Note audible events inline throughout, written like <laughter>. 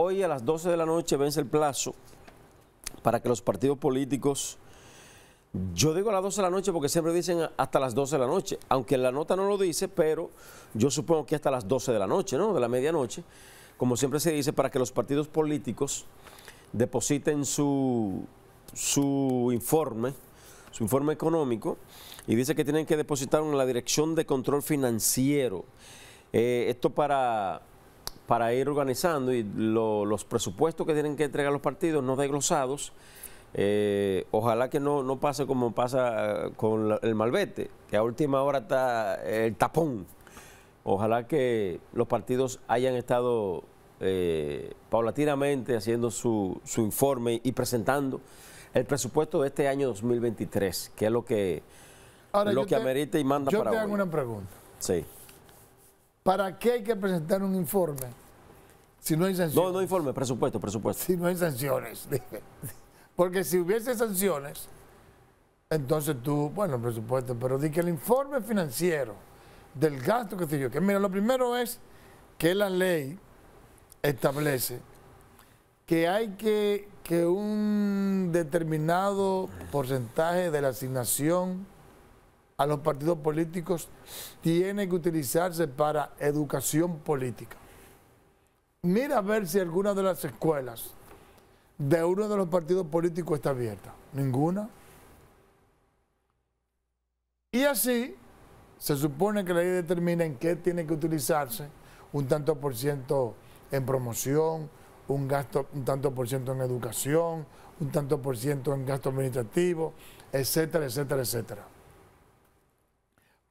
Hoy a las 12 de la noche vence el plazo para que los partidos políticos, yo digo a las 12 de la noche porque siempre dicen hasta las 12 de la noche, aunque la nota no lo dice, pero yo supongo que hasta las 12 de la noche, ¿no? De la medianoche, como siempre se dice, para que los partidos políticos depositen su, informe, su informe económico, y dice que tienen que depositarlo en la Dirección de Control Financiero. Eh, esto para para ir organizando y los presupuestos que tienen que entregar los partidos no desglosados. Eh, ojalá que no, no pase como pasa con el Malvete, que a última hora está el tapón. Ojalá que los partidos hayan estado eh, paulatinamente haciendo su, su informe y presentando el presupuesto de este año 2023, que es lo que, lo que amerita y manda para Yo te una pregunta. Sí. ¿Para qué hay que presentar un informe si no hay sanciones? No, no informe, presupuesto, presupuesto. Si no hay sanciones, <laughs> Porque si hubiese sanciones, entonces tú, bueno, presupuesto, pero di que el informe financiero del gasto que se yo, que mira, lo primero es que la ley establece que hay que, que un determinado porcentaje de la asignación a los partidos políticos tiene que utilizarse para educación política. Mira a ver si alguna de las escuelas de uno de los partidos políticos está abierta. Ninguna. Y así se supone que la ley determina en qué tiene que utilizarse un tanto por ciento en promoción, un gasto un tanto por ciento en educación, un tanto por ciento en gasto administrativo, etcétera, etcétera, etcétera.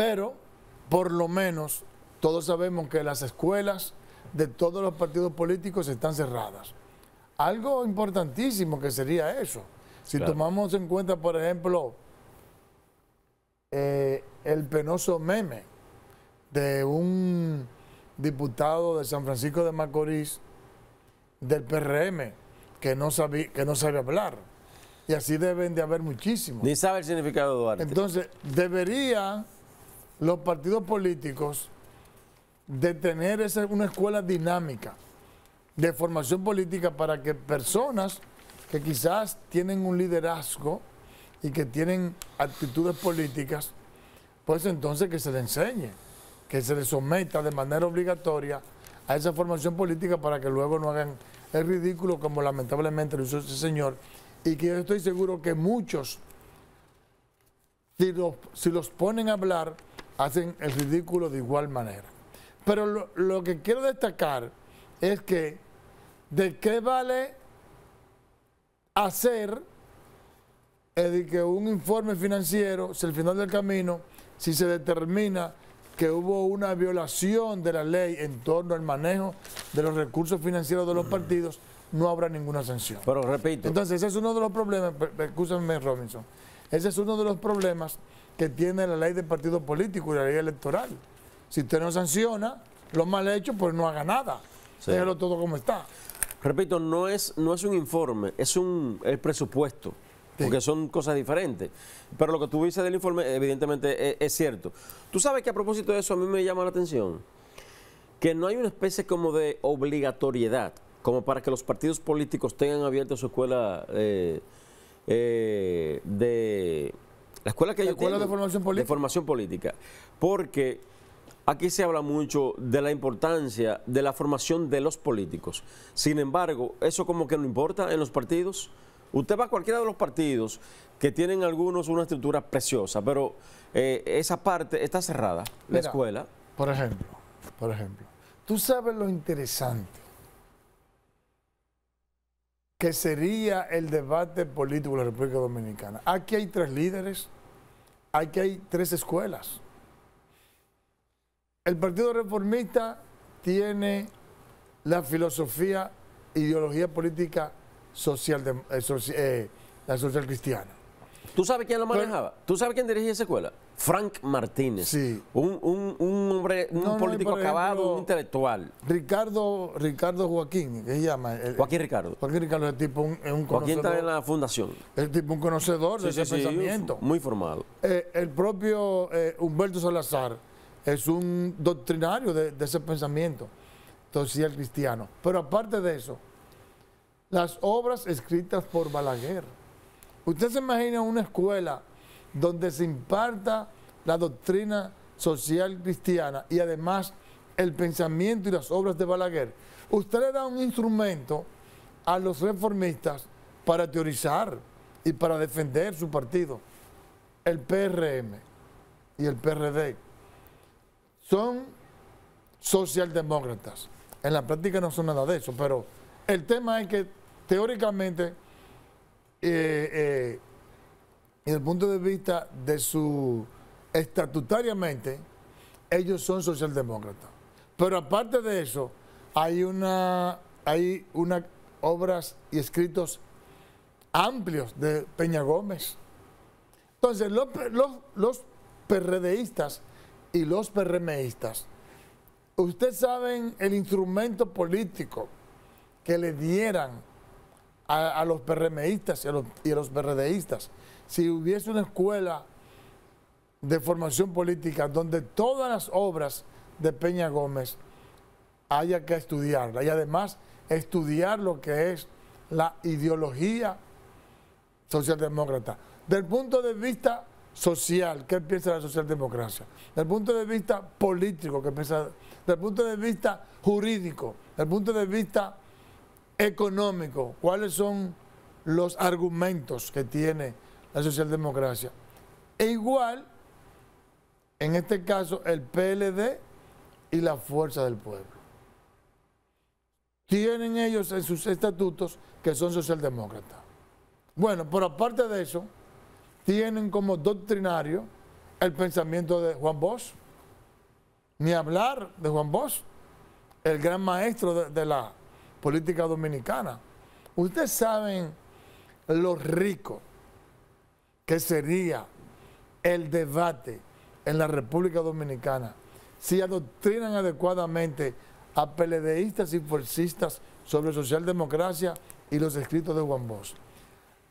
Pero, por lo menos, todos sabemos que las escuelas de todos los partidos políticos están cerradas. Algo importantísimo que sería eso. Si tomamos en cuenta, por ejemplo, eh, el penoso meme de un diputado de San Francisco de Macorís del PRM que no, sabía, que no sabe hablar. Y así deben de haber muchísimos. Ni sabe el significado, de Duarte. Entonces, debería los partidos políticos de tener esa, una escuela dinámica de formación política para que personas que quizás tienen un liderazgo y que tienen actitudes políticas, pues entonces que se les enseñe, que se les someta de manera obligatoria a esa formación política para que luego no hagan el ridículo como lamentablemente lo hizo ese señor y que yo estoy seguro que muchos, si los ponen a hablar, hacen el ridículo de igual manera. Pero lo, que quiero destacar es que de qué vale hacer eh, que un informe financiero, si al final del camino, si se determina que hubo una violación de la ley en torno al manejo de los recursos financieros de los mm. partidos, no habrá ninguna sanción. Pero repito. Entonces, ese es uno de los problemas, escúchame Robinson, ese es uno de los problemas que tiene la ley de partido político y la ley electoral. Si usted no sanciona lo mal hecho, pues no haga nada. Sí. Déjelo todo como está. Repito, no es, no es un informe, es un el presupuesto. Porque son cosas diferentes. Pero lo que tú dices del informe, evidentemente, e, es, cierto. Tú sabes que a propósito de eso, a mí me llama la atención que no hay una especie como de obligatoriedad, como para que los partidos políticos tengan abierta su escuela eh, eh, de la escuela que la escuela de formación política. De formación política. Porque aquí se habla mucho de la importancia de la formación de los políticos. Sin embargo, eso como que no importa en los partidos. Usted va a cualquiera de los partidos que tienen algunos una estructura preciosa, pero eh, esa parte está cerrada, la escuela. Por ejemplo, por ejemplo, tú sabes lo interesante que sería el debate político de la República Dominicana. Aquí hay tres líderes, aquí hay tres escuelas. El Partido Reformista tiene la filosofía, ideología política social, de, eh, eh, la social cristiana. ¿Tú sabes quién lo manejaba? ¿Tú sabes quién dirigía esa escuela? Frank Martínez, sí. un, hombre, un político acabado, un intelectual. Ricardo, Ricardo Joaquín, ¿qué se llama? Joaquín Ricardo. Joaquín Ricardo es tipo un, conocedor. Joaquín está en la fundación. Es tipo un conocedor de ese pensamiento. Muy formado. Eh, el propio eh, Humberto Salazar es un doctrinario de, de ese pensamiento, social cristiano. Pero aparte de eso, las obras escritas por Balaguer. Usted se imagina una escuela donde se imparta la doctrina social cristiana y además el pensamiento y las obras de Balaguer. Usted le da un instrumento a los reformistas para teorizar y para defender su partido. El PRM y el PRD son socialdemócratas. En la práctica no son nada de eso, pero el tema es que teóricamente eh, eh, desde el punto de vista de su estatutariamente, ellos son socialdemócratas. Pero aparte de eso, hay una, hay unas obras y escritos amplios de Peña Gómez. Entonces, los, los, los PRDistas y los PRMistas, ustedes saben el instrumento político que le dieran a, los PRMistas y a los, y a los PRDistas si hubiese una escuela de formación política donde todas las obras de Peña Gómez haya que estudiarla y además estudiar lo que es la ideología socialdemócrata. Del punto de vista social, ¿qué piensa la socialdemocracia? Del punto de vista político, ¿qué piensa? Del punto de vista jurídico, del punto de vista económico, ¿cuáles son los argumentos que tiene la socialdemocracia. E igual, en este caso, el PLD y la Fuerza del Pueblo. Tienen ellos en sus estatutos que son socialdemócratas. Bueno, pero aparte de eso, tienen como doctrinario el pensamiento de Juan Bosch. Ni hablar de Juan Bosch, el gran maestro de, de la política dominicana. Ustedes saben los ricos que sería el debate en la República Dominicana si adoctrinan adecuadamente a peledeístas y forcistas sobre socialdemocracia y los escritos de Juan Bosch,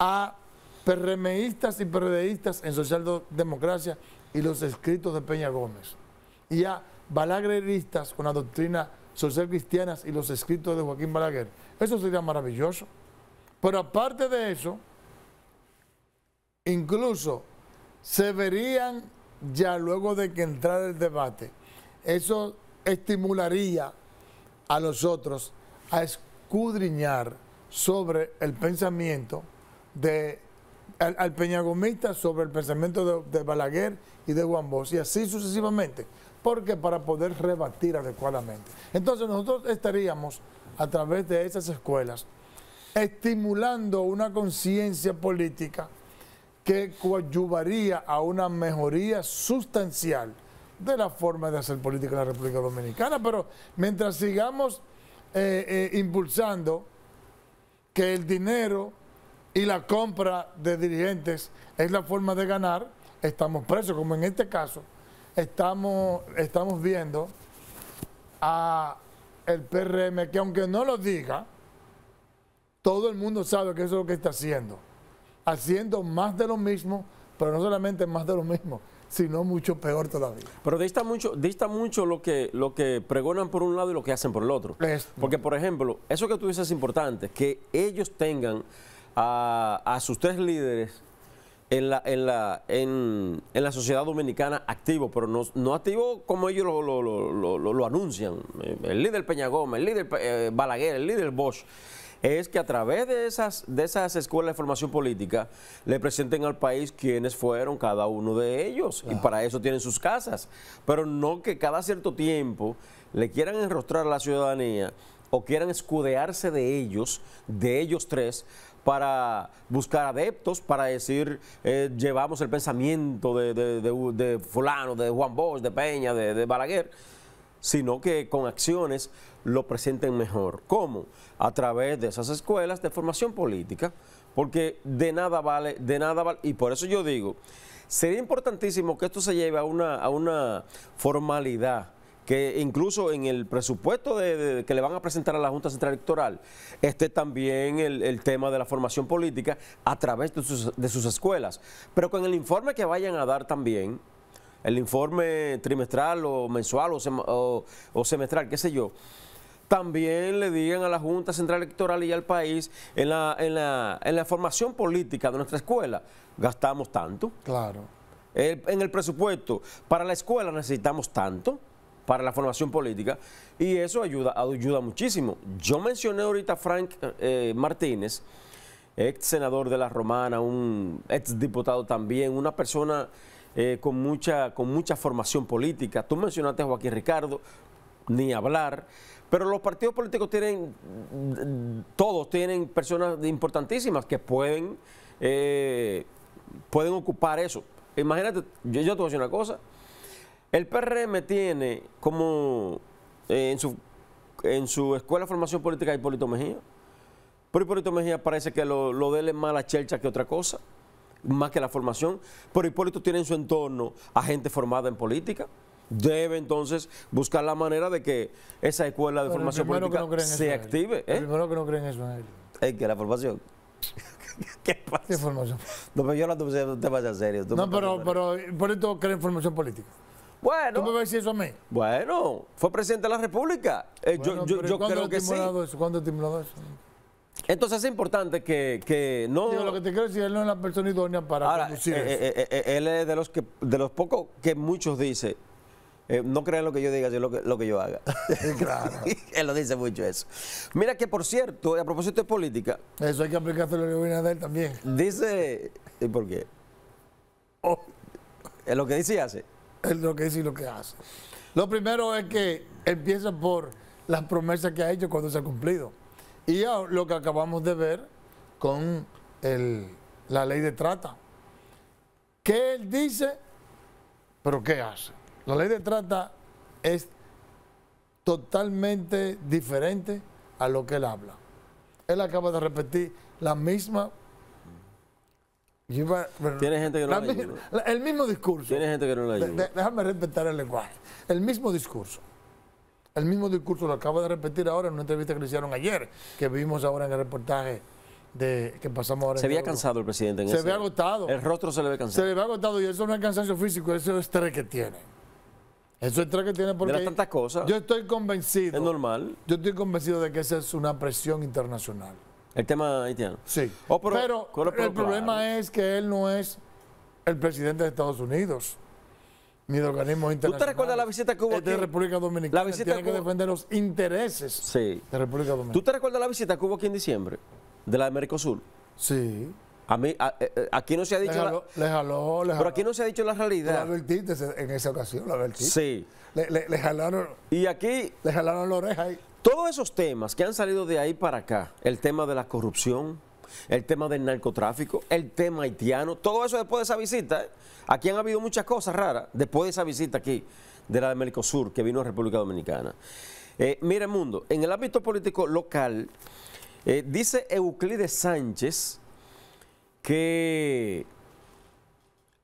a PRMistas y PRDistas en socialdemocracia y los escritos de Peña Gómez, y a balagueristas con la doctrina socialcristiana y los escritos de Joaquín Balaguer. Eso sería maravilloso. Pero aparte de eso, incluso se verían ya luego de que entrara el debate. Eso estimularía a los otros a escudriñar sobre el pensamiento de al, peñagomista sobre el pensamiento de, de, Balaguer y de Juan Bosch, y así sucesivamente, porque para poder rebatir adecuadamente. Entonces nosotros estaríamos, a través de esas escuelas, estimulando una conciencia política que coadyuvaría a una mejoría sustancial de la forma de hacer política en la República Dominicana. Pero mientras sigamos eh, eh, impulsando que el dinero y la compra de dirigentes es la forma de ganar, estamos presos, como en este caso, estamos, estamos viendo a el PRM que aunque no lo diga, todo el mundo sabe que eso es lo que está haciendo haciendo más de lo mismo, pero no solamente más de lo mismo, sino mucho peor todavía. Pero dista mucho, dista mucho lo que, lo que pregonan por un lado y lo que hacen por el otro. Porque, por ejemplo, eso que tú dices es importante, que ellos tengan a, sus tres líderes en la, en la, en, la sociedad dominicana activo, pero no, no activo como ellos lo, anuncian. El líder Peña Gómez, el líder eh, Balaguer, el líder Bosch es que a través de esas, de esas escuelas de formación política le presenten al país quienes fueron cada uno de ellos. Y para eso tienen sus casas. Pero no que cada cierto tiempo le quieran enrostrar a la ciudadanía o quieran escudearse de ellos, de ellos tres, para buscar adeptos, para decir, eh, llevamos el pensamiento de, de fulano, de Juan Bosch, de Peña, de Balaguer sino que con acciones lo presenten mejor. ¿Cómo? A través de esas escuelas de formación política, porque de nada vale, de nada vale, y por eso yo digo, sería importantísimo que esto se lleve a una, formalidad, que incluso en el presupuesto que le van a presentar a la Junta Central Electoral esté también el, tema de la formación política a través de sus, de sus escuelas, pero con el informe que vayan a dar también, el informe trimestral o mensual o, semestral, qué sé yo, también le digan a la Junta Central Electoral y al país en la, formación política de nuestra escuela, gastamos tanto. Claro. en el presupuesto para la escuela necesitamos tanto para la formación política y eso ayuda, ayuda muchísimo. Yo mencioné ahorita a Frank eh, Martínez, ex senador de la Romana, un ex diputado también, una persona eh, con, mucha, con mucha formación política. Tú mencionaste a Joaquín Ricardo, ni hablar. Pero los partidos políticos tienen, todos tienen personas importantísimas que pueden, eh, pueden ocupar eso. Imagínate, yo, te voy a decir una cosa. El PRM tiene como eh, en, su, escuela de formación política Hipólito Mejía. Pero Hipólito Mejía parece que lo, dele más a la chelcha que otra cosa más que la formación, pero Hipólito tiene en su entorno a gente formada en política. Debe entonces buscar la manera de que esa escuela de formación política se active. El ¿eh? primero que no creen eso es él. Es que la formación. <laughs> ¿Qué pasa? ¿Qué formación? No, pero yo no te a serio. Tú no, pero, pero Hipólito cree en formación política. Bueno. ¿Tú me a decir eso a mí? Bueno, fue presidente de la República. Eh, yo, yo, creo que sí. Eso? ¿Cuándo estimulado eso? Entonces es importante que, que no... Digo, lo que te quiero decir, él no es la persona idónea para Ahora, eh, eso eh, eh, él es de los, que, de los pocos que muchos dicen, no crean lo que yo diga, sino lo que, yo haga. <laughs> claro. <laughs> él lo dice mucho eso. Mira que, por cierto, a propósito de política... Eso hay que aplicárselo a él también. Dice... ¿Y por qué? Oh. Es lo que dice y hace. Es lo que dice y lo que hace. Lo primero es que empieza por las promesas que ha hecho cuando se ha cumplido. Y lo que acabamos de ver con la ley de trata. ¿Qué él dice? ¿Pero qué hace? La ley de trata es totalmente diferente a lo que él habla. Él acaba de repetir la misma Tiene gente que no la, el mismo discurso. Tiene gente que no déjame respetar el lenguaje. El mismo discurso. El mismo discurso lo acabo de repetir ahora en una entrevista que le hicieron ayer, que vimos ahora en el reportaje de, que pasamos ahora. Se había cansado el presidente. se ve agotado. El rostro se le ve cansado. Se le ve agotado y eso no es cansancio físico, eso es estrés que tiene. Eso es estrés que tiene porque... De tantas cosas. Yo estoy convencido. Es normal. Yo estoy convencido de que esa es una presión internacional. El tema haitiano. Sí. Oh, pero, el problema es que él no es el presidente de Estados Unidos ni de organismos internacionales. te recuerdas la visita que hubo es de República Dominicana. La visita tiene que, defender los intereses sí. de República Dominicana. ¿Tú te recuerdas la visita que hubo aquí en diciembre? De la de Sur? Sí. A mí, eh, eh, aquí no se ha dicho. jaló, Pero aquí no se ha dicho la realidad. La en esa ocasión, lo advertiste. Sí. le, jalaron. Y aquí. Le jalaron la oreja ahí. Todos esos temas que han salido de ahí para acá, el tema de la corrupción, el tema del narcotráfico, el tema haitiano, todo eso después de esa visita. ¿eh? Aquí han habido muchas cosas raras después de esa visita aquí de la de Sur que vino a República Dominicana. Eh, mira el mundo, en el ámbito político local, eh, dice Euclides Sánchez que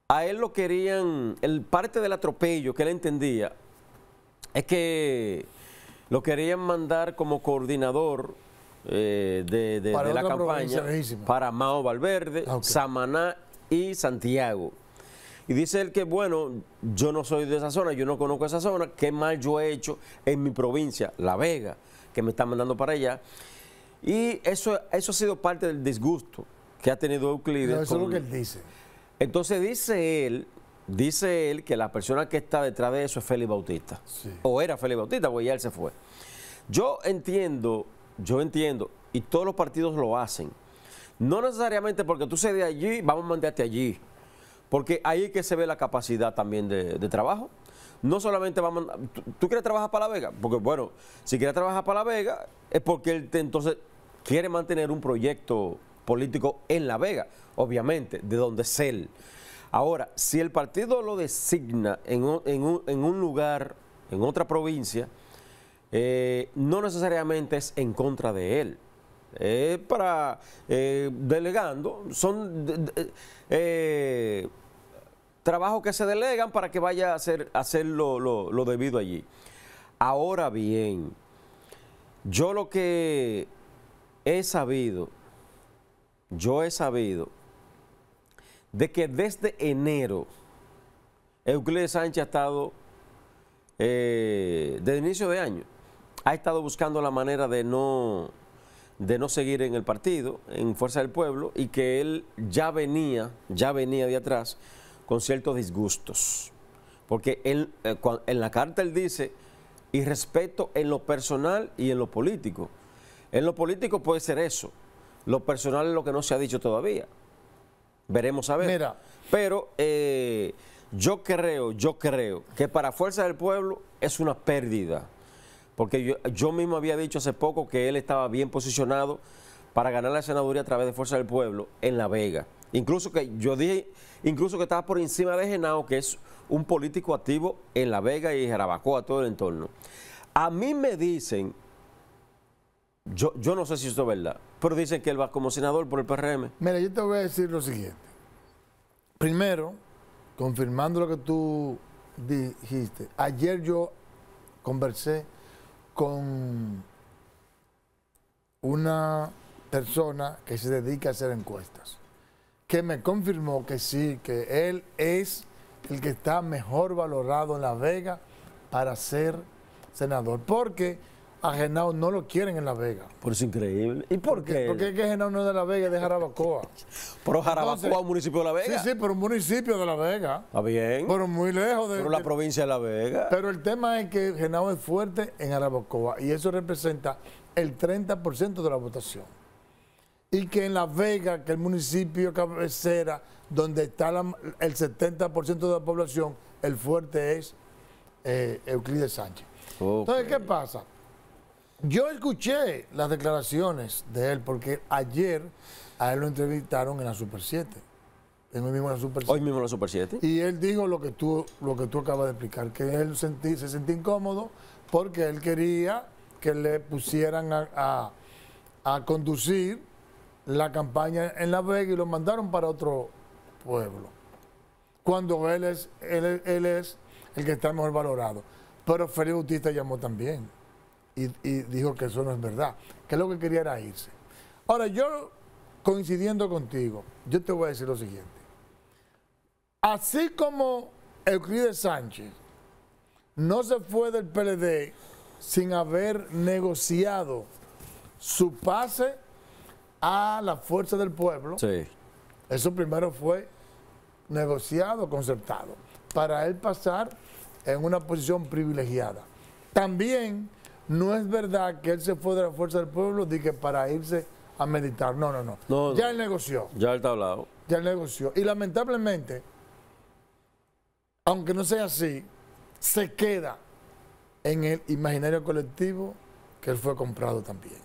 a él lo querían, el parte del atropello que él entendía es que lo querían mandar como coordinador eh, de, la campaña para Mao Valverde, ah, Samaná y Santiago. Y dice él que, bueno, yo no soy de esa zona, yo no conozco esa zona, qué mal yo he hecho en mi provincia, La Vega, que me están mandando para allá. Y eso, eso ha sido parte del disgusto que ha tenido Euclides. dice. Entonces dice él, dice él que la persona que está detrás de eso es Félix Bautista. O era Félix Bautista, pues ya él se fue. Yo entiendo yo entiendo, y todos los partidos lo hacen. No necesariamente porque tú seas de allí, vamos a mandarte allí. Porque ahí es que se ve la capacidad también de, trabajo. No solamente vamos... ¿tú, quieres trabajar para La Vega? Porque, bueno, si quieres trabajar para La Vega es porque él entonces quiere mantener un proyecto político en La Vega, obviamente, de donde es él. Ahora, si el partido lo designa en en un lugar, en otra provincia eh, no necesariamente es en contra de él. es eh, para eh, delegando, son trabajos que se delegan para que vaya a hacer, lo, debido allí. Ahora bien, yo lo que he sabido, yo he sabido de que desde enero Euclides Sánchez ha estado desde inicio de año ha estado buscando la manera de no, de no seguir en el partido, en Fuerza del Pueblo, y que él ya venía, ya venía de atrás con ciertos disgustos. Porque él, eh, en la carta él dice, y respeto en lo personal y en lo político. En lo político puede ser eso, lo personal es lo que no se ha dicho todavía. Veremos a ver. Pero eh, yo creo, yo creo que para Fuerza del Pueblo es una pérdida porque yo, mismo había dicho hace poco que él estaba bien posicionado para ganar la senaduría a través de Fuerza del Pueblo en La Vega. Incluso que yo dije, incluso que estaba por encima de Genao, que es un político activo en La Vega y a todo el entorno. A mí me dicen, yo, yo no sé si esto es verdad, pero dicen que él va como senador por el PRM. Mira, yo te voy a decir lo siguiente. Primero, confirmando lo que tú dijiste, ayer yo conversé con una persona que se dedica a hacer encuestas, que me confirmó que sí, que él es el que está mejor valorado en La Vega para ser senador, porque a Genao no lo quieren en La Vega. Por eso increíble. ¿Y por qué? Porque es que Genao no es de La Vega, es de Jarabacoa. <laughs> pero Jarabacoa un municipio de La Vega. Sí, sí, pero un municipio de La Vega. Está bien. Pero muy lejos de... Pero la provincia de La Vega. Pero el tema es que Genao es fuerte en Jarabacoa y eso representa el 30% de la votación. Y que en La Vega, que es el municipio cabecera, donde está el 70% de la población, el fuerte es eh, Euclides Sánchez. Entonces, ¿qué pasa? Yo escuché las declaraciones de él porque ayer a él lo entrevistaron en la Super 7. hoy mismo en la Super 7. Y él dijo lo que tú, lo que tú acabas de explicar, que él sentí, se sentía incómodo porque él quería que le pusieran a, conducir la campaña en La Vega y lo mandaron para otro pueblo. Cuando él es, él, es el que está mejor valorado. Pero Felipe Bautista llamó también y, dijo que eso no es verdad, que lo que quería era irse. Ahora, yo coincidiendo contigo, yo te voy a decir lo siguiente. Así como Euclides Sánchez no se fue del PLD sin haber negociado su pase a la fuerza del pueblo, eso primero fue negociado, concertado, para él pasar en una posición privilegiada. También no es verdad que él se fue de la fuerza del pueblo para irse a meditar. No, no, no. ya él negoció. Ya él está hablado. Ya él negoció. Y lamentablemente, aunque no sea así, se queda en el imaginario colectivo que él fue comprado también.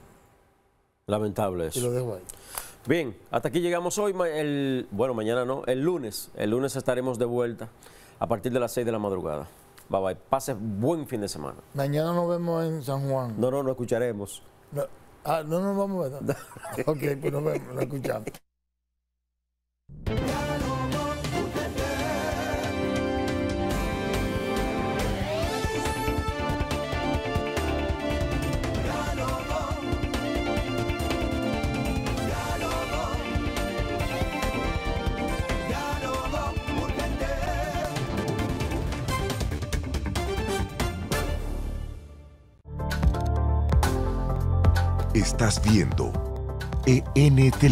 Lamentable eso. Y lo dejo ahí. Bien, hasta aquí llegamos hoy. bueno, mañana no, el lunes. El lunes estaremos de vuelta a partir de las 6 de la madrugada. Bye bye. Pase buen fin de semana. Mañana nos vemos en San Juan. No, no, no escucharemos. No, ah, no nos vamos a ver. <laughs> ok, pues nos vemos, lo escuchamos. estás viendo ENT.